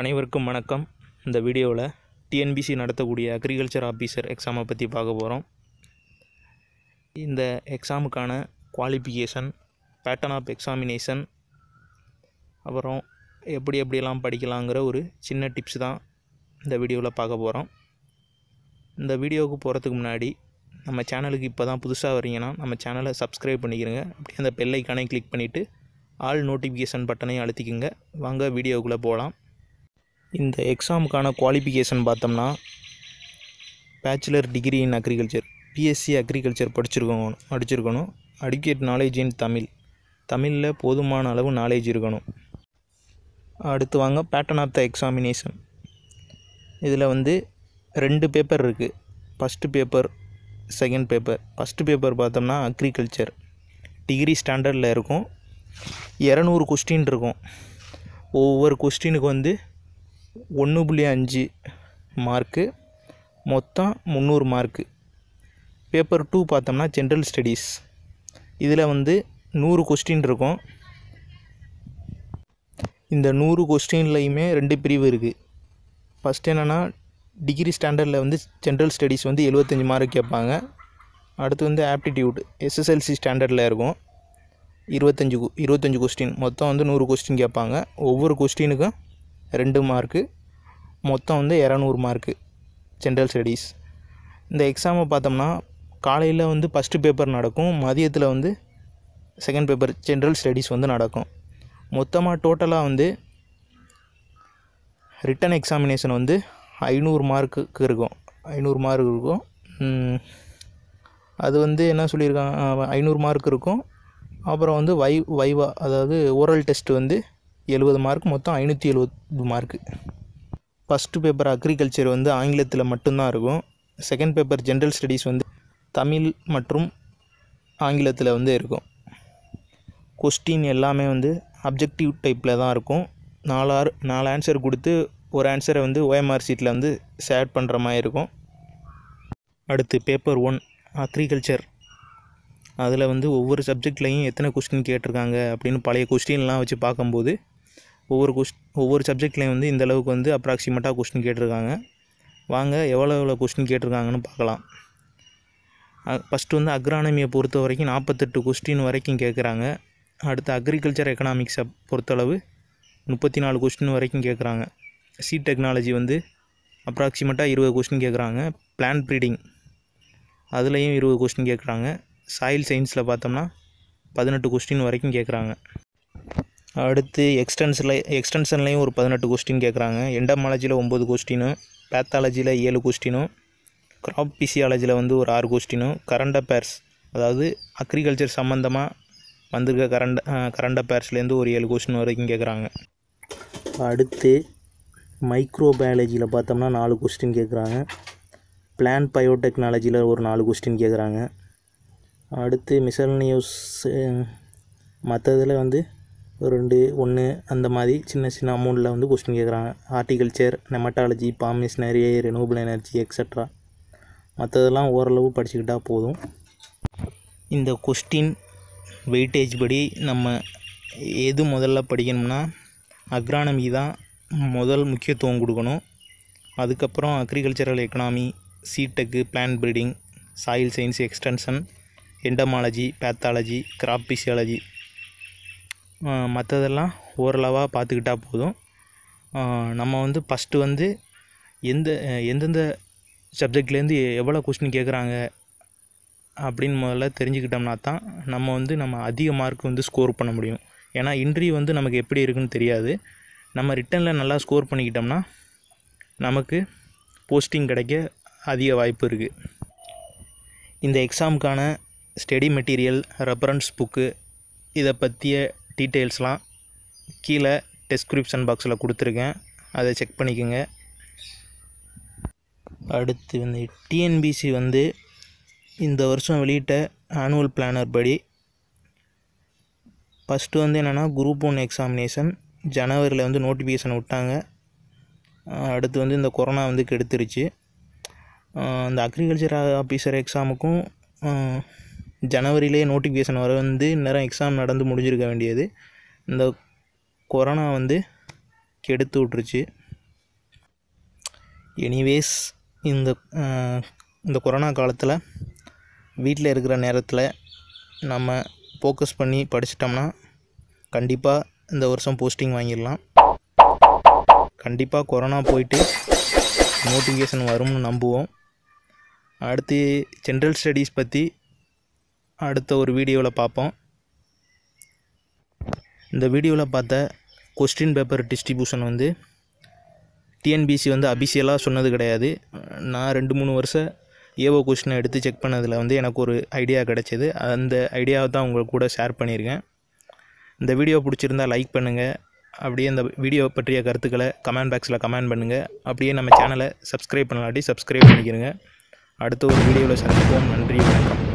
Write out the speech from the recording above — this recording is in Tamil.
அனைவருக்கும் வணக்கம் இந்த வீடியோவில் டிஎன்பிசி நடத்தக்கூடிய அக்ரிகல்ச்சர் ஆஃபீஸர் எக்ஸாமை பற்றி பார்க்க போகிறோம் இந்த எக்ஸாமுக்கான குவாலிஃபிகேஷன் பேட்டர்ன் ஆஃப் எக்ஸாமினேஷன் அப்புறம் எப்படி எப்படியெல்லாம் படிக்கலாங்கிற ஒரு சின்ன டிப்ஸ் தான் இந்த வீடியோவில் பார்க்க போகிறோம் இந்த வீடியோவுக்கு போகிறதுக்கு முன்னாடி நம்ம சேனலுக்கு இப்போ தான் புதுசாக வரீங்கன்னா நம்ம சேனலை சப்ஸ்கிரைப் பண்ணிக்கிறங்க அப்படி அந்த பெல்லைக்கானே கிளிக் பண்ணிவிட்டு ஆல் நோட்டிஃபிகேஷன் பட்டனையும் அழுத்திக்கோங்க வாங்க வீடியோக்குள்ளே போகலாம் இந்த எக்ஸாமுக்கான குவாலிஃபிகேஷன் பார்த்தோம்னா bachelor degree in agriculture BSc agriculture படிச்சிருக்கணும் படிச்சிருக்கணும் அடிக்கேட் நாலேஜ் இன் தமிழ் தமிழில் போதுமான அளவு நாலேஜ் இருக்கணும் அடுத்து வாங்க பேட்டர்ன் ஆஃப் த எக்ஸாமினேஷன் இதில் வந்து ரெண்டு பேப்பர் இருக்குது first paper second paper first paper பார்த்தோம்னா அக்ரிகல்ச்சர் டிகிரி ஸ்டாண்டர்டில் இருக்கும் இரநூறு கொஸ்டின் இருக்கும் ஒவ்வொரு கொஸ்டினுக்கு வந்து ஒன்று புள்ளி அஞ்சு மார்க்கு மொத்தம் முந்நூறு மார்க்கு பேப்பர் டூ பார்த்தோம்னா ஜென்ரல் ஸ்டடீஸ் இதில் வந்து நூறு கொஸ்டின் இருக்கும் இந்த நூறு கொஸ்டின்லையுமே ரெண்டு பிரிவு இருக்குது ஃபஸ்ட் என்னென்னா டிகிரி ஸ்டாண்டர்டில் வந்து ஜென்ரல் ஸ்டடீஸ் வந்து எழுபத்தஞ்சி மார்க் கேட்பாங்க அடுத்து வந்து ஆப்டிடியூட் எஸ்எஸ்எல்சி ஸ்டாண்டர்டில் இருக்கும் இருபத்தஞ்சி இருபத்தஞ்சு கொஸ்டின் மொத்தம் வந்து நூறு கொஸ்டின் கேட்பாங்க ஒவ்வொரு கொஸ்டினுக்கும் ரெண்டு மார்க்கு மொத்தம் வந்து இரநூறு மார்க்கு ஜென்ரல் ஸ்டடீஸ் இந்த எக்ஸாமை பார்த்தோம்னா காலையில் வந்து ஃபஸ்ட்டு பேப்பர் நடக்கும் மதியத்தில் வந்து செகண்ட் பேப்பர் ஜென்ரல் ஸ்டடீஸ் வந்து நடக்கும் மொத்தமாக டோட்டலாக வந்து ரிட்டன் எக்ஸாமினேஷன் வந்து ஐநூறு மார்க்குக்கு இருக்கும் ஐநூறு மார்க் இருக்கும் அது வந்து என்ன சொல்லியிருக்காங்க ஐநூறு மார்க் இருக்கும் அப்புறம் வந்து வை வைவா அதாவது ஓரல் டெஸ்ட் வந்து எழுபது மார்க் மொத்தம் ஐநூற்றி எழுபது மார்க்கு ஃபஸ்ட்டு பேப்பர் அக்ரிகல்ச்சர் வந்து ஆங்கிலத்தில் மட்டும்தான் இருக்கும் செகண்ட் பேப்பர் ஜென்ரல் ஸ்டடீஸ் வந்து தமிழ் மற்றும் ஆங்கிலத்தில் வந்து இருக்கும் கொஸ்டின் எல்லாமே வந்து அப்ஜெக்டிவ் டைப்பில் தான் இருக்கும் நாலாறு நாலு ஆன்சர் கொடுத்து ஒரு ஆன்சரை வந்து ஓஎம்ஆர் சீட்டில் வந்து சேட் பண்ணுற மாதிரி இருக்கும் அடுத்து பேப்பர் ஒன் அக்ரிகல்ச்சர் அதில் வந்து ஒவ்வொரு சப்ஜெக்ட்லேயும் எத்தனை கொஸ்டின் கேட்டிருக்காங்க அப்படின்னு பழைய கொஸ்டின்லாம் வச்சு பார்க்கும்போது ஒவ்வொரு கொஷ் ஒவ்வொரு சப்ஜெக்ட்லேயும் வந்து இந்த அளவுக்கு வந்து அப்ராக்சிமேட்டாக கொஸ்டின் கேட்டிருக்காங்க வாங்க எவ்வளோ எவ்வளோ கொஸ்டின் கேட்டிருக்காங்கன்னு பார்க்கலாம் ஃபஸ்ட்டு வந்து அக்ரானமியை பொறுத்த வரைக்கும் நாற்பத்தெட்டு கொஸ்டின் வரைக்கும் கேட்குறாங்க அடுத்து அக்ரிகல்ச்சர் எக்கனாமிக்ஸை பொறுத்தளவு முப்பத்தி நாலு கொஸ்டின் வரைக்கும் கேட்குறாங்க சி டெக்னாலஜி வந்து அப்ராக்சிமேட்டாக இருபது கொஸ்டின் கேட்குறாங்க பிளான் ப்ரீடிங் அதுலேயும் இருபது கொஸ்டின் கேட்குறாங்க சாயில் சயின்ஸில் பார்த்தோம்னா பதினெட்டு கொஸ்டின் வரைக்கும் கேட்குறாங்க அடுத்து எக்ஸ்டென்ஸில் எக்ஸ்டென்ஷன்லேயும் ஒரு பதினெட்டு கொஸ்டின் கேட்குறாங்க எண்டமாலஜியில் ஒம்பது கொஸ்டினும் பேத்தாலஜியில் ஏழு கொஸ்டினும் க்ராப் பிசியாலஜியில் வந்து ஒரு ஆறு கொஸ்டினும் கரண்ட் அஃபேர்ஸ் அதாவது அக்ரிகல்ச்சர் சம்மந்தமாக வந்திருக்க கரண்ட் கரண்ட் அஃபேர்ஸ்லேருந்து ஒரு ஏழு கொஸ்டின் வரைக்கும் கேட்குறாங்க அடுத்து மைக்ரோ பயாலஜியில் பார்த்தோம்னா நாலு கொஸ்டின் கேட்குறாங்க பிளான் பயோடெக்னாலஜியில் ஒரு நாலு கொஸ்டின் கேட்குறாங்க அடுத்து நியூஸ் மற்றதில் வந்து ரெண்டு ஒன்று அந்த மாதிரி சின்ன சின்ன அமௌண்ட்டில் வந்து கொஸ்டின் கேட்குறாங்க horticulture nematology farm machinery renewable energy extra மற்றதெல்லாம் ஓரளவு படிச்சுக்கிட்டால் போதும் இந்த கொஸ்டின் வெயிட்டேஜ் படி நம்ம எது முதல்ல படிக்கணும்னா அக்ரானமி தான் முதல் முக்கியத்துவம் கொடுக்கணும் அதுக்கப்புறம் அக்ரிகல்ச்சரல் எக்கனாமி சீட்டக்கு plant breeding soil science extension entomology pathology crop physiology மற்றதெல்லாம் ஓரளவாக பார்த்துக்கிட்டா போதும் நம்ம வந்து ஃபஸ்ட்டு வந்து எந்த எந்தெந்த சப்ஜெக்ட்லேருந்து எவ்வளோ கொஸ்டின் கேட்குறாங்க அப்படின்னு முதல்ல தெரிஞ்சுக்கிட்டோம்னா தான் நம்ம வந்து நம்ம அதிக மார்க் வந்து ஸ்கோர் பண்ண முடியும் ஏன்னா இன்ட்ரி வந்து நமக்கு எப்படி இருக்குன்னு தெரியாது நம்ம ரிட்டனில் நல்லா ஸ்கோர் பண்ணிக்கிட்டோம்னா நமக்கு போஸ்டிங் கிடைக்க அதிக வாய்ப்பு இருக்குது இந்த எக்ஸாமுக்கான ஸ்டடி மெட்டீரியல் ரெஃபரன்ஸ் புக்கு இதை பற்றிய டீட்டெயில்ஸ்லாம் கீழே டெஸ்கிரிப்ஷன் பாக்ஸில் கொடுத்துருக்கேன் அதை செக் பண்ணிக்கோங்க அடுத்து வந்து டிஎன்பிசி வந்து இந்த வருஷம் வெளியிட்ட ஆனுவல் பிளானர் படி ஃபஸ்ட்டு வந்து என்னென்னா குரூப் ஒன் எக்ஸாமினேஷன் ஜனவரியில் வந்து நோட்டிஃபிகேஷன் விட்டாங்க அடுத்து வந்து இந்த கொரோனா வந்து கெடுத்துருச்சு இந்த அக்ரிகல்ச்சர் ஆஃபீஸர் எக்ஸாமுக்கும் ஜனவரியிலே நோட்டிஃபிகேஷன் வர வந்து இந்நேரம் எக்ஸாம் நடந்து முடிஞ்சிருக்க வேண்டியது இந்த கொரோனா வந்து கெடுத்து விட்ருச்சு எனிவேஸ் இந்த இந்த கொரோனா காலத்தில் வீட்டில் இருக்கிற நேரத்தில் நம்ம ஃபோக்கஸ் பண்ணி படிச்சிட்டோம்னா கண்டிப்பாக இந்த வருஷம் போஸ்டிங் வாங்கிடலாம் கண்டிப்பாக கொரோனா போயிட்டு நோட்டிஃபிகேஷன் வரும்னு நம்புவோம் அடுத்து ஜென்ரல் ஸ்டடீஸ் பற்றி அடுத்த ஒரு வீடியோவில் பார்ப்போம் இந்த வீடியோவில் பார்த்த கொஸ்டின் பேப்பர் டிஸ்ட்ரிபியூஷன் வந்து டிஎன்பிசி வந்து அபிஷியலாக சொன்னது கிடையாது நான் ரெண்டு மூணு வருஷம் ஏவோ கொஸ்டினை எடுத்து செக் பண்ணதில் வந்து எனக்கு ஒரு ஐடியா கிடச்சிது அந்த ஐடியாவை தான் உங்களுக்கு கூட ஷேர் பண்ணியிருக்கேன் இந்த வீடியோ பிடிச்சிருந்தால் லைக் பண்ணுங்கள் அப்படியே இந்த வீடியோ பற்றிய கருத்துக்களை கமெண்ட் பாக்ஸில் கமெண்ட் பண்ணுங்கள் அப்படியே நம்ம சேனலை சப்ஸ்கிரைப் பண்ணலாட்டி சப்ஸ்கிரைப் பண்ணிக்கிறேங்க அடுத்த ஒரு வீடியோவில் சந்திப்போம் நன்றி வணக்கம்